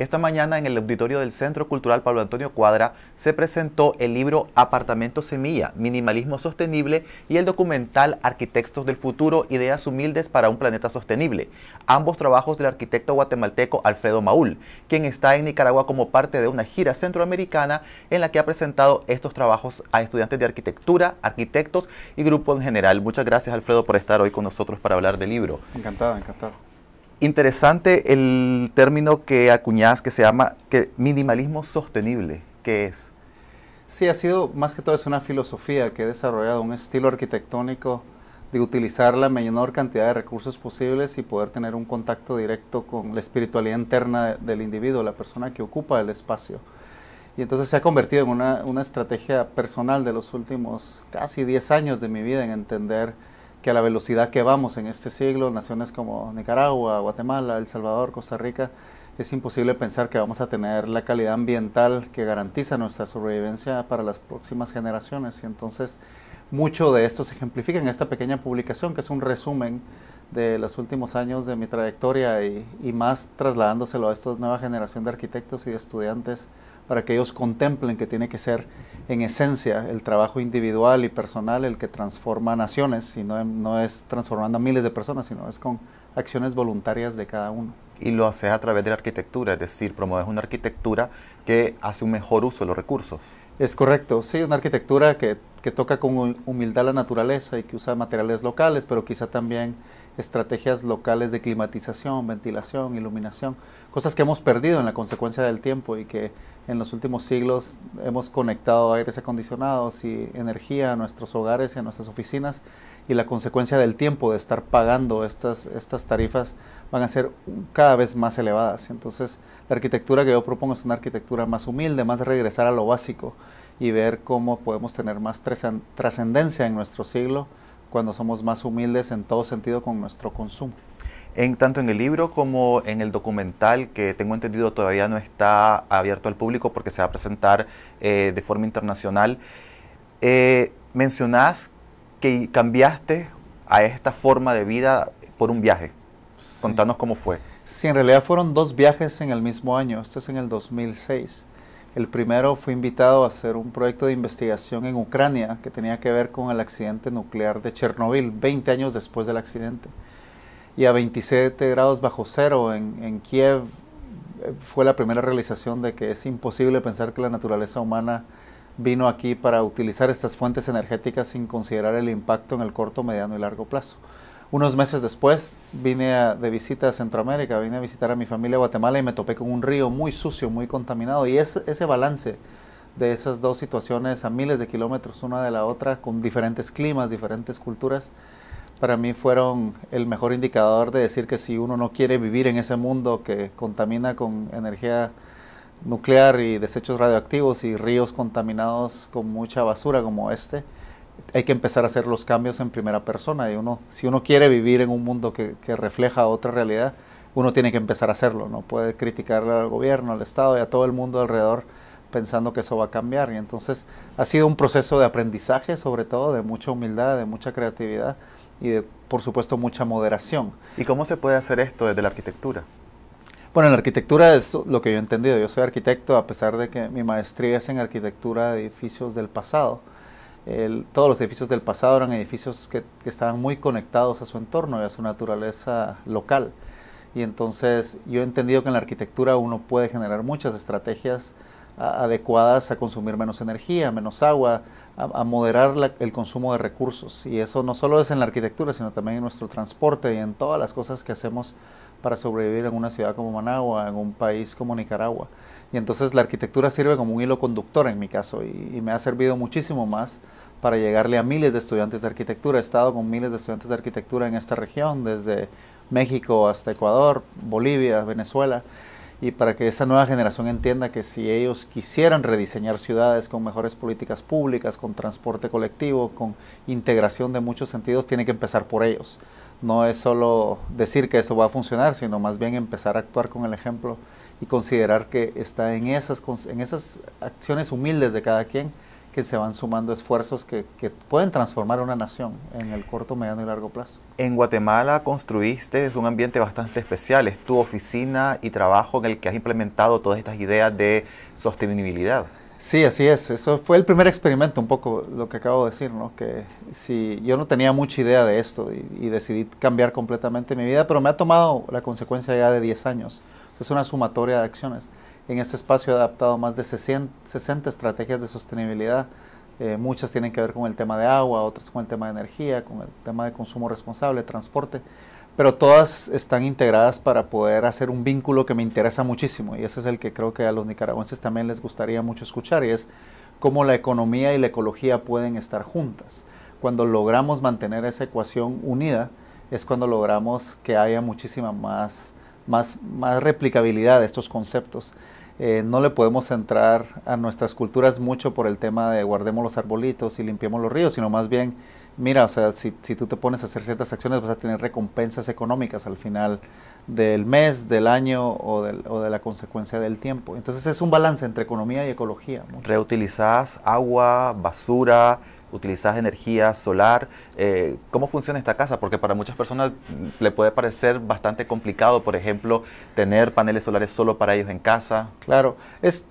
Esta mañana en el auditorio del Centro Cultural Pablo Antonio Cuadra se presentó el libro Apartamento Semilla, Minimalismo Sostenible y el documental Arquitectos del Futuro, Ideas Humildes para un Planeta Sostenible, ambos trabajos del arquitecto guatemalteco Alfredo Maúl, quien está en Nicaragua como parte de una gira centroamericana en la que ha presentado estos trabajos a estudiantes de arquitectura, arquitectos y grupo en general. Muchas gracias Alfredo por estar hoy con nosotros para hablar del libro. Encantado, encantado interesante el término que acuñás que se llama que minimalismo sostenible. ¿Qué es? Sí, ha sido más que todo es una filosofía que he desarrollado, un estilo arquitectónico de utilizar la menor cantidad de recursos posibles y poder tener un contacto directo con la espiritualidad interna del individuo, la persona que ocupa el espacio. Y entonces se ha convertido en una, una estrategia personal de los últimos casi 10 años de mi vida en entender que a la velocidad que vamos en este siglo, naciones como Nicaragua, Guatemala, El Salvador, Costa Rica, es imposible pensar que vamos a tener la calidad ambiental que garantiza nuestra sobrevivencia para las próximas generaciones. Y entonces mucho de esto se ejemplifica en esta pequeña publicación, que es un resumen de los últimos años de mi trayectoria y, más trasladándoselo a esta nueva generación de arquitectos y estudiantes para que ellos contemplen que tiene que ser en esencia el trabajo individual y personal el que transforma naciones y no, es transformando a miles de personas, sino es con acciones voluntarias de cada uno. Y lo haces a través de la arquitectura, es decir, promueves una arquitectura que hace un mejor uso de los recursos. Es correcto, sí, una arquitectura que, que toca con humildad la naturaleza y que usa materiales locales, pero quizá también estrategias locales de climatización, ventilación, iluminación, cosas que hemos perdido en la consecuencia del tiempo y que en los últimos siglos hemos conectado aires acondicionados y energía a nuestros hogares y a nuestras oficinas y la consecuencia del tiempo de estar pagando estas, tarifas van a ser cada vez más elevadas. Entonces la arquitectura que yo propongo es una arquitectura más humilde, más de regresar a lo básico y ver cómo podemos tener más trascendencia en nuestro siglo cuando somos más humildes en todo sentido con nuestro consumo. En tanto en el libro como en el documental, que tengo entendido todavía no está abierto al público porque se va a presentar eh, de forma internacional, eh, mencionás que cambiaste a esta forma de vida por un viaje. Contanos cómo fue. Sí, en realidad fueron dos viajes en el mismo año. Este es en el 2006. El primero fue invitado a hacer un proyecto de investigación en Ucrania que tenía que ver con el accidente nuclear de Chernóbil, 20 años después del accidente. Y a 27 grados bajo cero en, en Kiev eh, fue la primera realización de que es imposible pensar que la naturaleza humana vino aquí para utilizar estas fuentes energéticas sin considerar el impacto en el corto, mediano y largo plazo. Unos meses después vine de visita a Centroamérica, vine a visitar a mi familia a Guatemala y me topé con un río muy sucio, muy contaminado. Y ese balance de esas dos situaciones a miles de kilómetros una de la otra, con diferentes climas, diferentes culturas, para mí fueron el mejor indicador de decir que si uno no quiere vivir en ese mundo que contamina con energía nuclear y desechos radioactivos y ríos contaminados con mucha basura como este, hay que empezar a hacer los cambios en primera persona. Y si uno quiere vivir en un mundo que, refleja otra realidad, uno tiene que empezar a hacerlo. No puede criticar al gobierno, al Estado y a todo el mundo alrededor pensando que eso va a cambiar. Y entonces ha sido un proceso de aprendizaje, sobre todo, de mucha humildad, de mucha creatividad y por supuesto, mucha moderación. ¿Y cómo se puede hacer esto desde la arquitectura? Bueno, en la arquitectura es lo que yo he entendido. Yo soy arquitecto, a pesar de que mi maestría es en arquitectura de edificios del pasado todos los edificios del pasado eran edificios que, estaban muy conectados a su entorno y a su naturaleza local. Y entonces yo he entendido que en la arquitectura uno puede generar muchas estrategias adecuadas a consumir menos energía, menos agua, a, moderar el consumo de recursos. Y eso no solo es en la arquitectura, sino también en nuestro transporte y en todas las cosas que hacemos para sobrevivir en una ciudad como Managua, en un país como Nicaragua. Y entonces la arquitectura sirve como un hilo conductor en mi caso y, me ha servido muchísimo más para llegarle a miles de estudiantes de arquitectura. He estado con miles de estudiantes de arquitectura en esta región, desde México hasta Ecuador, Bolivia, Venezuela y para que esta nueva generación entienda que si ellos quisieran rediseñar ciudades con mejores políticas públicas, con transporte colectivo, con integración de muchos sentidos, tiene que empezar por ellos. No es solo decir que esto va a funcionar, sino más bien empezar a actuar con el ejemplo y considerar que está en esas, en esas acciones humildes de cada quien que se van sumando esfuerzos que, pueden transformar una nación en el corto, mediano y largo plazo. En Guatemala construiste un ambiente bastante especial, es tu oficina y trabajo en el que has implementado todas estas ideas de sostenibilidad. Sí, así es. Eso fue el primer experimento, un poco lo que acabo de decir, ¿no? Que si yo no tenía mucha idea de esto y, decidí cambiar completamente mi vida, pero me ha tomado la consecuencia ya de 10 años. es una sumatoria de acciones. En este espacio he adaptado más de 60 estrategias de sostenibilidad. Eh, muchas tienen que ver con el tema de agua, otras con el tema de energía, con el tema de consumo responsable, transporte, pero todas están integradas para poder hacer un vínculo que me interesa muchísimo y ese es el que creo que a los nicaragüenses también les gustaría mucho escuchar y es cómo la economía y la ecología pueden estar juntas. Cuando logramos mantener esa ecuación unida es cuando logramos que haya muchísima más, más, más replicabilidad de estos conceptos. Eh, no le podemos entrar a nuestras culturas mucho por el tema de guardemos los arbolitos y limpiemos los ríos, sino más bien, mira, o sea, si, tú te pones a hacer ciertas acciones vas a tener recompensas económicas al final del mes, del año o, de la consecuencia del tiempo. Entonces es un balance entre economía y ecología. ¿Reutilizas agua, basura, utilizas energía solar. Eh, ¿Cómo funciona esta casa? Porque para muchas personas le puede parecer bastante complicado, por ejemplo, tener paneles solares solo para ellos en casa. Claro,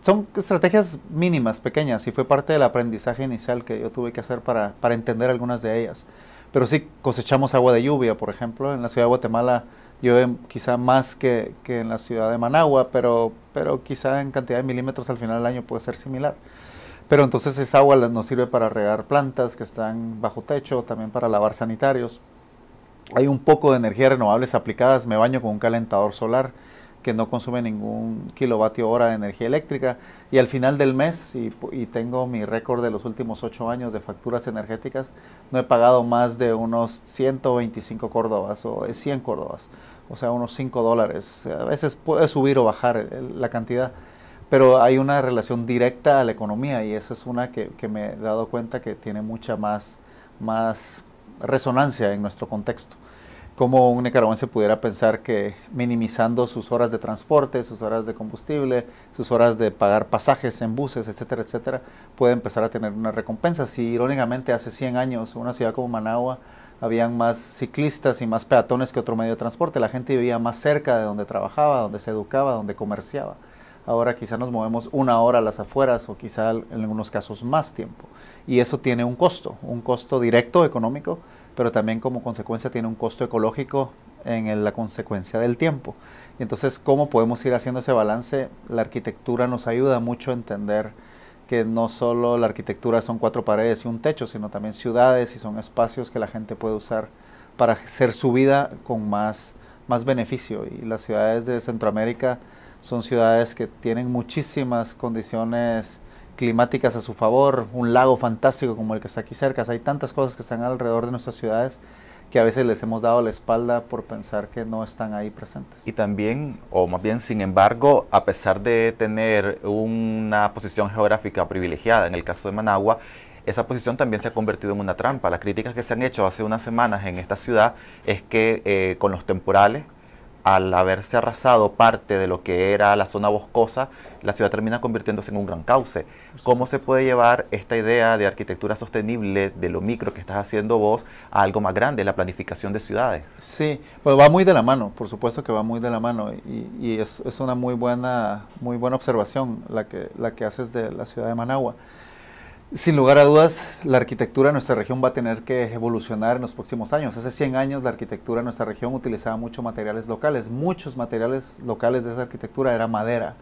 son estrategias mínimas, pequeñas, y fue parte del aprendizaje inicial que yo tuve que hacer para, para entender algunas de ellas. Pero sí cosechamos agua de lluvia, por ejemplo, en la ciudad de Guatemala llueve quizá más que, que, en la ciudad de Managua, pero, pero quizá en cantidad de milímetros al final del año puede ser similar. Pero entonces esa agua nos sirve para regar plantas que están bajo techo, también para lavar sanitarios. Hay un poco de energías renovables aplicadas. Me baño con un calentador solar que no consume ningún kilovatio hora de energía eléctrica. Y al final del mes, y, tengo mi récord de los últimos ocho años de facturas energéticas, no he pagado más de unos 125 córdobas o 100 córdobas, o sea, unos 5 dólares. A veces puede subir o bajar eh, la cantidad pero hay una relación directa a la economía y esa es una que, me he dado cuenta que tiene mucha más, resonancia en nuestro contexto. Como un nicaragüense pudiera pensar que minimizando sus horas de transporte, sus horas de combustible, sus horas de pagar pasajes en buses, etcétera, etcétera, puede empezar a tener una recompensa. Si irónicamente hace 100 años una ciudad como Managua habían más ciclistas y más peatones que otro medio de transporte, la gente vivía más cerca de donde trabajaba, donde se educaba, donde comerciaba ahora quizá nos movemos una hora a las afueras o quizá en algunos casos más tiempo. Y eso tiene un costo, un costo directo económico, pero también como consecuencia tiene un costo ecológico en la consecuencia del tiempo. Y entonces, ¿cómo podemos ir haciendo ese balance? La arquitectura nos ayuda mucho a entender que no solo la arquitectura son cuatro paredes y un techo, sino también ciudades y son espacios que la gente puede usar para hacer su vida con más, más beneficio. Y las ciudades de Centroamérica son ciudades que tienen muchísimas condiciones climáticas a su favor, un lago fantástico como el que está aquí cerca. hay tantas cosas que están alrededor de nuestras ciudades que a veces les hemos dado la espalda por pensar que no están ahí presentes. Y también, o más bien, sin embargo, a pesar de tener una posición geográfica privilegiada, en el caso de Managua, esa posición también se ha convertido en una trampa. Las críticas que se han hecho hace unas semanas en esta ciudad es que eh, con los temporales al haberse arrasado parte de lo que era la zona boscosa, la ciudad termina convirtiéndose en un gran cauce. ¿Cómo se puede llevar esta idea de arquitectura sostenible, de lo micro que estás haciendo vos, a algo más grande, la planificación de ciudades? Sí, pues va muy de la mano, por supuesto que va muy de la mano y, es, una muy buena, muy buena observación la que, la que haces de la ciudad de Managua. Sin lugar a dudas, la arquitectura de nuestra región va a tener que evolucionar en los próximos años. Hace 100 años la arquitectura de nuestra región utilizaba muchos materiales locales. Muchos materiales locales de esa arquitectura era madera.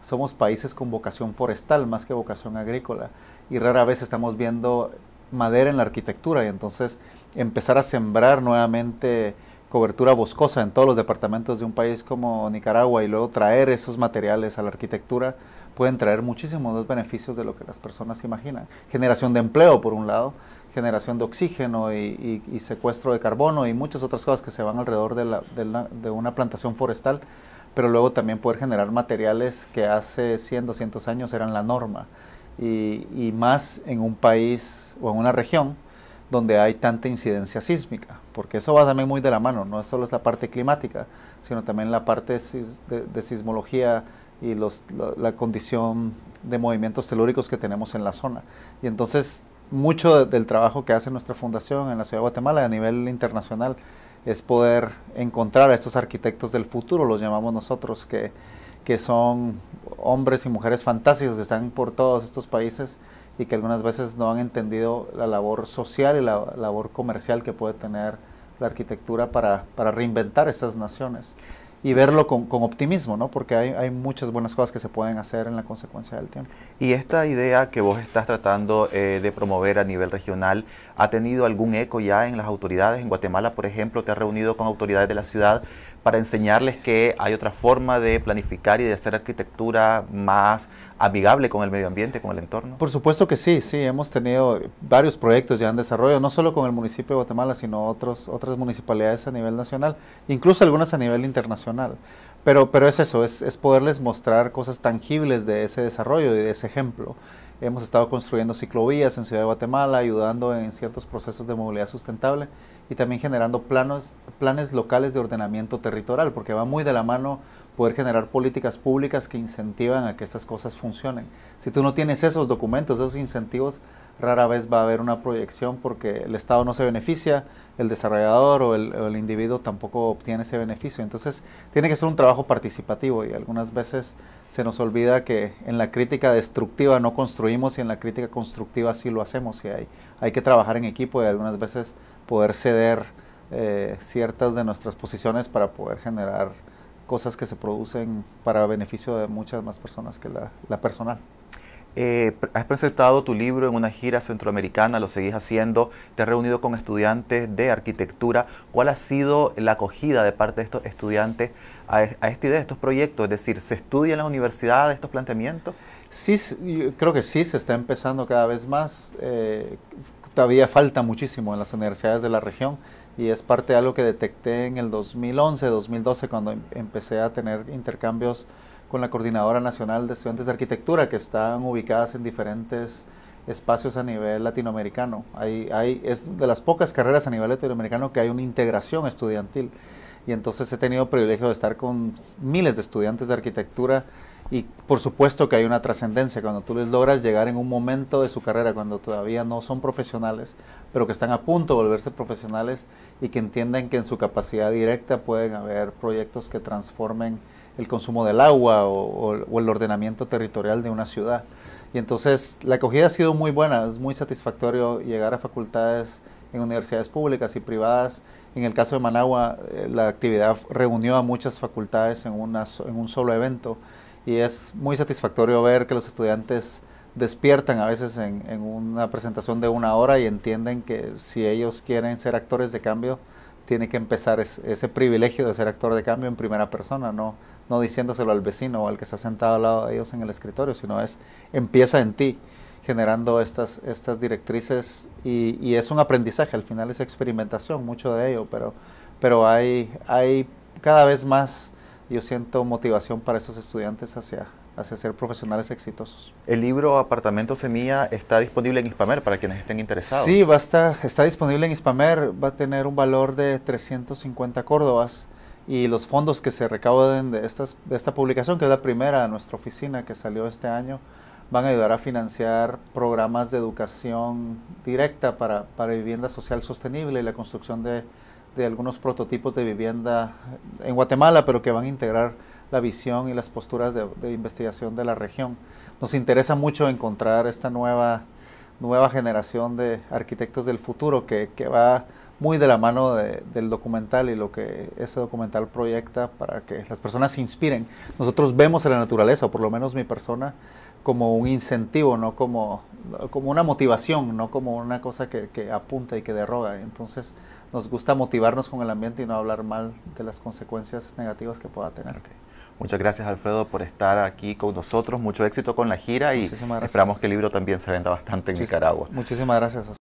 Somos países con vocación forestal más que vocación agrícola y rara vez estamos viendo madera en la arquitectura y entonces empezar a sembrar nuevamente cobertura boscosa en todos los departamentos de un país como Nicaragua y luego traer esos materiales a la arquitectura pueden traer muchísimos más beneficios de lo que las personas imaginan. Generación de empleo, por un lado, generación de oxígeno y, secuestro de carbono y muchas otras cosas que se van alrededor de, una plantación forestal, pero luego también poder generar materiales que hace 100, 200 años eran la norma. Y, más en un país o en una región donde hay tanta incidencia sísmica, porque eso va también muy de la mano, no solo es la parte climática, sino también la parte de, de sismología y la, condición de movimientos telúricos que tenemos en la zona. Y entonces mucho del trabajo que hace nuestra fundación en la Ciudad de Guatemala a nivel internacional es poder encontrar a estos arquitectos del futuro, los llamamos nosotros, que, que son hombres y mujeres fantásticos que están por todos estos países y que algunas veces no han entendido la labor social y la labor comercial que puede tener la arquitectura para, para reinventar estas naciones y verlo con, optimismo, ¿no? Porque hay, muchas buenas cosas que se pueden hacer en la consecuencia del tiempo. Y esta idea que vos estás tratando eh, de promover a nivel regional, ¿ha tenido algún eco ya en las autoridades? En Guatemala, por ejemplo, ¿te has reunido con autoridades de la ciudad para enseñarles que hay otra forma de planificar y de hacer arquitectura más amigable con el medio ambiente, con el entorno? Por supuesto que sí, sí, hemos tenido varios proyectos ya en desarrollo, no solo con el municipio de Guatemala, sino otros, otras municipalidades a nivel nacional, incluso algunas a nivel internacional pero, pero es eso, es, poderles mostrar cosas tangibles de ese desarrollo y de ese ejemplo. Hemos estado construyendo ciclovías en Ciudad de Guatemala, ayudando en ciertos procesos de movilidad sustentable y también generando planos, planes locales de ordenamiento territorial, porque va muy de la mano poder generar políticas públicas que incentivan a que estas cosas funcionen. Si tú no tienes esos documentos, esos incentivos, rara vez va a haber una proyección porque el Estado no se beneficia, el desarrollador o el, individuo tampoco obtiene ese beneficio. Entonces tiene que ser un trabajo participativo y algunas veces se nos olvida que en la crítica destructiva no construimos y en la crítica constructiva sí lo hacemos y hay, hay que trabajar en equipo y algunas veces poder ceder eh, ciertas de nuestras posiciones para poder generar cosas que se producen para beneficio de muchas más personas que la, la personal. Eh, has presentado tu libro en una gira centroamericana, lo seguís haciendo, te has reunido con estudiantes de arquitectura. ¿Cuál ha sido la acogida de parte de estos estudiantes a, esta idea, a estos proyectos? Es decir, ¿se estudia en las universidades estos planteamientos? Sí, eh, creo que sí, se está empezando cada vez más. Eh, todavía falta muchísimo en las universidades de la región y es parte de algo que detecté en el 2011, 2012, cuando em, empecé a tener intercambios con la Coordinadora Nacional de Estudiantes de Arquitectura, que están ubicadas en diferentes espacios a nivel latinoamericano. Hay, hay, es de las pocas carreras a nivel latinoamericano que hay una integración estudiantil. Y entonces he tenido el privilegio de estar con miles de estudiantes de arquitectura y por supuesto que hay una trascendencia cuando tú les logras llegar en un momento de su carrera, cuando todavía no son profesionales, pero que están a punto de volverse profesionales y que entiendan que en su capacidad directa pueden haber proyectos que transformen el consumo del agua o, el ordenamiento territorial de una ciudad. Y entonces la acogida ha sido muy buena, es muy satisfactorio llegar a facultades en universidades públicas y privadas. En el caso de Managua, eh, la actividad reunió a muchas facultades en, en un solo evento y es muy satisfactorio ver que los estudiantes despiertan a veces en, una presentación de una hora y entienden que si ellos quieren ser actores de cambio, tiene que empezar ese privilegio de ser actor de cambio en primera persona, no, no diciéndoselo al vecino o al que se ha sentado al lado de ellos en el escritorio, sino es empieza en ti generando estas, estas directrices y, es un aprendizaje, al final es experimentación, mucho de ello, pero, pero hay, hay cada vez más, yo siento motivación para esos estudiantes hacia, hacia ser profesionales exitosos. El libro Apartamento Semilla está disponible en Hispamer para quienes estén interesados. Sí, va a estar, está disponible en Hispamer, va a tener un valor de 350 córdobas y los fondos que se recauden de, estas, de esta publicación, que es la primera de nuestra oficina que salió este año, van a ayudar a financiar programas de educación directa para, para vivienda social sostenible y la construcción de, de algunos prototipos de vivienda en Guatemala, pero que van a integrar la visión y las posturas de, investigación de la región. Nos interesa mucho encontrar esta nueva, nueva generación de arquitectos del futuro que, va muy de la mano del documental y lo que ese documental proyecta para que las personas se inspiren. Nosotros vemos en la naturaleza, o por lo menos mi persona, como un incentivo, no como, como una motivación, no como una cosa que, que, apunta y que derroga. Entonces nos gusta motivarnos con el ambiente y no hablar mal de las consecuencias negativas que pueda tener. Muchas gracias Alfredo por estar aquí con nosotros, mucho éxito con la gira y esperamos que el libro también se venda bastante en Nicaragua. Muchísimas gracias.